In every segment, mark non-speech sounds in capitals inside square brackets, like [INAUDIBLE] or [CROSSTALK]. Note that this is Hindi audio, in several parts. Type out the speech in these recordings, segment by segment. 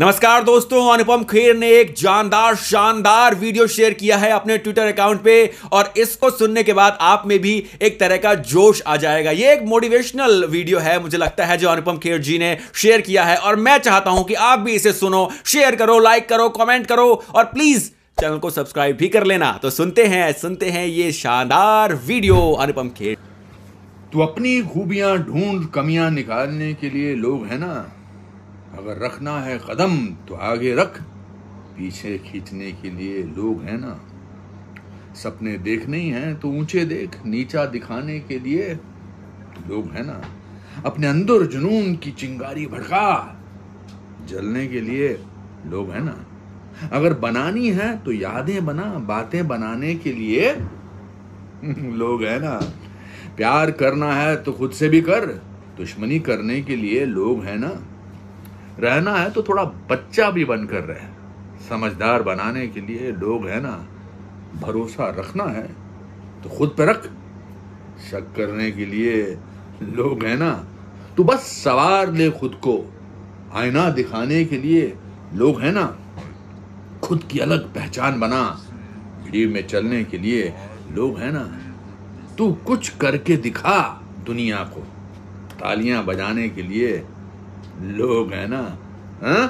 नमस्कार दोस्तों अनुपम खेर ने एक जानदार शानदार वीडियो शेयर किया है अपने ट्विटर अकाउंट पे और इसको सुनने के बाद आप में भी एक तरह का जोश आ जाएगा ये एक मोटिवेशनल वीडियो है मुझे लगता है जो अनुपम खेर जी ने शेयर किया है और मैं चाहता हूं कि आप भी इसे सुनो शेयर करो लाइक करो कॉमेंट करो और प्लीज चैनल को सब्सक्राइब भी कर लेना तो सुनते हैं सुनते हैं ये शानदार वीडियो अनुपम खेर तो अपनी खूबियां ढूंढ कमियां निकालने के लिए लोग हैं ना अगर रखना है कदम तो आगे रख पीछे खींचने के लिए लोग हैं ना सपने देखने ही हैं तो ऊंचे देख नीचा दिखाने के लिए लोग हैं ना अपने अंदर जुनून की चिंगारी भड़का जलने के लिए लोग हैं ना अगर बनानी है तो यादें बना बातें बनाने के लिए [LAUGHS] लोग हैं ना प्यार करना है तो खुद से भी कर दुश्मनी करने के लिए लोग हैं ना रहना है तो थोड़ा बच्चा भी बनकर रहे समझदार बनाने के लिए लोग है ना भरोसा रखना है तो खुद पे रख शक करने के लिए लोग है ना तू तो बस सवार ले खुद को आईना दिखाने के लिए लोग है ना खुद की अलग पहचान बना भीड़ में चलने के लिए लोग है ना तू कुछ करके दिखा दुनिया को तालियां बजाने के लिए लोग है ना हा?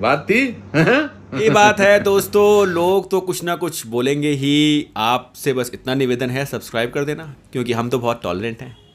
बात थी हाँ? ये बात है दोस्तों लोग तो कुछ ना कुछ बोलेंगे ही आपसे बस इतना निवेदन है सब्सक्राइब कर देना क्योंकि हम तो बहुत टॉलरेंट हैं